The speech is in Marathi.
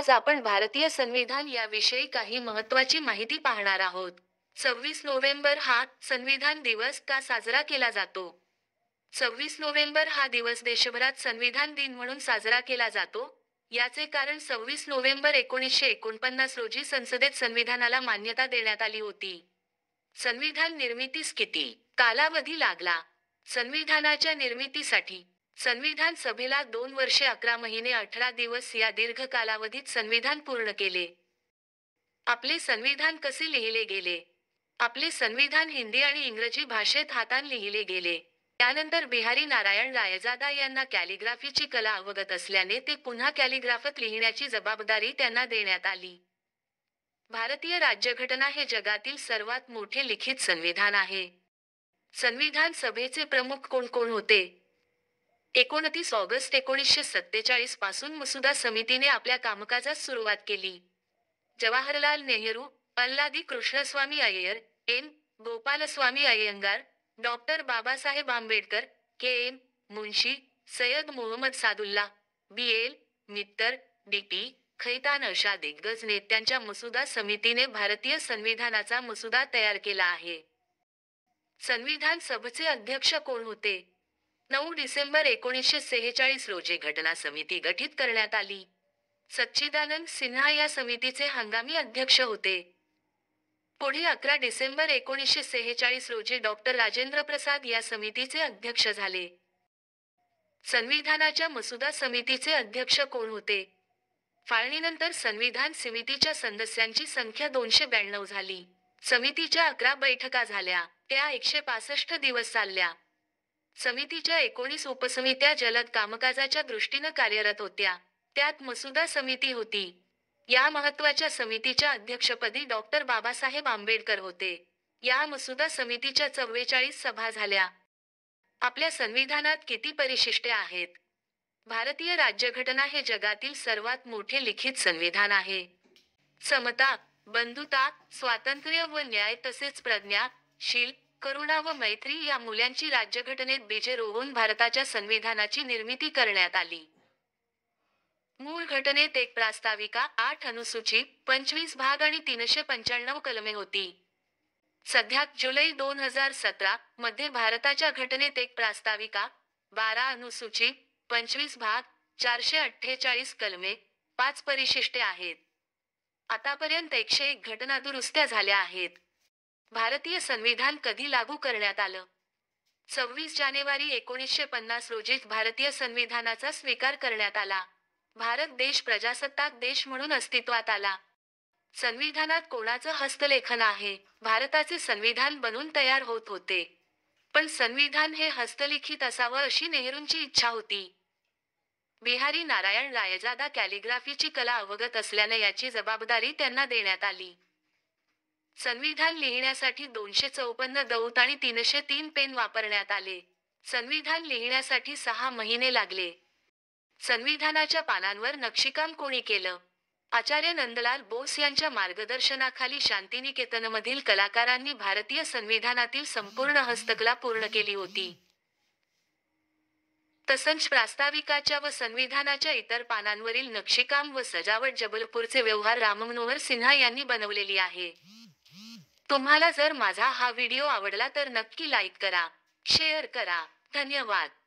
आज आपण भारतीय संविधान याविषयी काही महत्वाची माहिती पाहणार आहोत सव्वीस नोव्हेंबर हा संविधान दिवस का साजरा केला जातो सव्वीस नोव्हेंबर हा दिवस देशभरात संविधान दिन म्हणून साजरा केला जातो याचे कारण सव्वीस नोव्हेंबर एकोणीसशे एकोणपन्नास रोजी संसदेत संविधानाला मान्यता देण्यात आली होती संविधान निर्मितीस किती कालावधी लागला संविधानाच्या निर्मितीसाठी संविधान सभेला दोन वर्षे अकरा महिने अठरा दिवस या दीर्घ कालावधीत संविधान पूर्ण केले आपले संविधान कसे लिहिले गेले आपले संविधान हिंदी आणि इंग्रजी भाषेत हातान लिहिले गेले त्यानंतर बिहारी नारायण रायजादा यांना कॅलिग्राफीची कला अवगत असल्याने ते पुन्हा कॅलिग्राफत लिहिण्याची जबाबदारी त्यांना देण्यात आली भारतीय राज्यघटना हे जगातील सर्वात मोठे लिखित संविधान आहे संविधान सभेचे प्रमुख कोण कोण होते एकोणतीस ऑगस्ट एकोणीसशे सत्तेचाळीस पासून मसुदा समितीने आपल्या कामकाजास सुरुवात केली Jawaharlal Nehru Alladi Krishnaswami Ayyar N Gopalaswami Ayyangar doctor Babasaheb Ambedkar K M Munshi Syed Mohammad Saadulla B L Mitter D P Khaitan अशा दिग्गज नेत्यांच्या मसुदा समितीने भारतीय संविधानाचा मसुदा तयार केला आहे संविधान सभेचे अध्यक्ष कोण होते नऊ डिसेंबर एकोणीसशे सेहेचाळीस रोजी घटना समिती गठीत करण्यात आली सच्चिदानंद सिन्हा या समितीचे हंगामी अध्यक्ष होते पुढे अकरा डिसेंबर एकोणीसशे सेहेचाळीस रोजी डॉक्टर राजेंद्र प्रसाद या समितीचे अध्यक्ष झाले संविधानाच्या मसुदा समितीचे अध्यक्ष कोण होते फाळणीनंतर संविधान समितीच्या सदस्यांची संख्या दोनशे ब्याण्णव झाली समितीच्या अकरा बैठका झाल्या त्या एकशे पासष्ट दिवस चालल्या समितीच्या एकोणीस उपसमित्या जलद कामकाजाच्या दृष्टीनं कार्यरत होत्या त्यात मसुदा समिती होती या महत्वाच्या समितीच्या अध्यक्षपदी डॉक्टर बाबासाहेब आंबेडकर होते या मसुदा समितीच्या चव्वेचाळीस सभा झाल्या आपल्या संविधानात किती परिशिष्टे आहेत भारतीय राज्यघटना हे जगातील सर्वात मोठे लिखित संविधान आहे समता बंधुता स्वातंत्र्य व न्याय तसेच प्रज्ञा शील करुणा व मैत्री या मुलांची राज्यघटनेत बीजे रोवून भारताच्या संविधानाची निर्मिती करण्यात आली मूळ घटनेत एक प्रास्ताविका आठ अनुसूची पंचवीस भाग आणि तीनशे पंच्याण्णव कलमे होती सध्या जुलै दोन हजार सतरा मध्ये भारताच्या घटनेत एक प्रास्ताविका बारा अनुसूची पंचवीस भाग चारशे अठ्ठेचाळीस कलमे पाच परिशिष्टे आहेत आतापर्यंत एकशे एक घटना दुरुस्त्या झाल्या आहेत भारतीय संविधान कधी लागू करण्यात आलं सव्वीस जानेवारी एकोणीसशे पन्नास रोजी भारतीय संविधानाचा स्वीकार करण्यात आला भारत देश प्रजासत्ताक देश म्हणून अस्तित्वात आला संविधानात कोणाचं हस्तलेखन आहे भारताचे संविधान बनून तयार होत होते पण संविधान हे हस्तलिखित असावं अशी नेहरूंची इच्छा होती बिहारी नारायण रायजादा कॅलिग्राफीची कला अवगत असल्याने याची जबाबदारी त्यांना देण्यात आली संविधान लिहिण्यासाठी दोनशे चौपन्न दौत आणि तीनशे तीन पेन वापरण्यात आले संविधान लिहिण्यासाठी सहा महिने लागले संविधानाच्या पानांवर नक्षीकाम कोणी केलं आचार्य नंदलाल बोस यांच्या मार्गदर्शनाखाली शांतिनिकेतनमधील कलाकारांनी भारतीय संविधानातील संपूर्ण हस्तकला पूर्ण केली होती तसंच प्रास्ताविकाच्या व संविधानाच्या इतर पानांवरील नक्षीकाम व सजावट जबलपूरचे व्यवहार राममनोहर सिन्हा यांनी बनवलेली आहे तुम्हाला जर माझा हा व्हिडिओ आवडला तर नक्की लाईक करा शेअर करा धन्यवाद